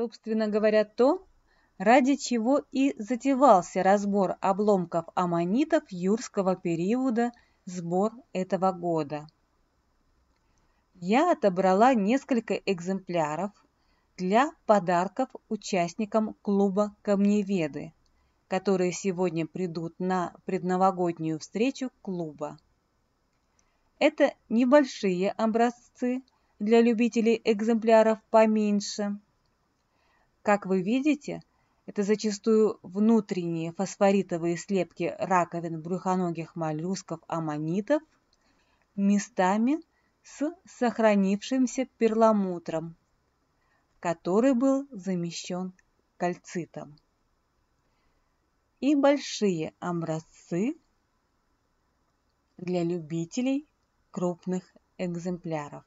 Собственно говоря, то, ради чего и затевался разбор обломков аммонитов юрского периода сбор этого года. Я отобрала несколько экземпляров для подарков участникам клуба «Камневеды», которые сегодня придут на предновогоднюю встречу клуба. Это небольшие образцы для любителей экземпляров поменьше – как вы видите, это зачастую внутренние фосфоритовые слепки раковин брюхоногих моллюсков аммонитов местами с сохранившимся перламутром, который был замещен кальцитом. И большие образцы для любителей крупных экземпляров.